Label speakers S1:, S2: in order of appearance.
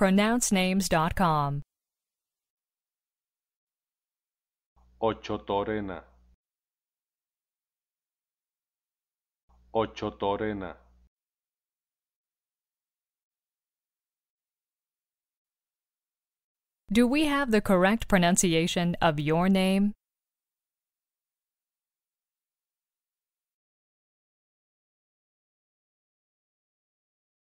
S1: pronouncenames.com.
S2: Ocho Torena.
S1: Do we have the correct pronunciation of your name?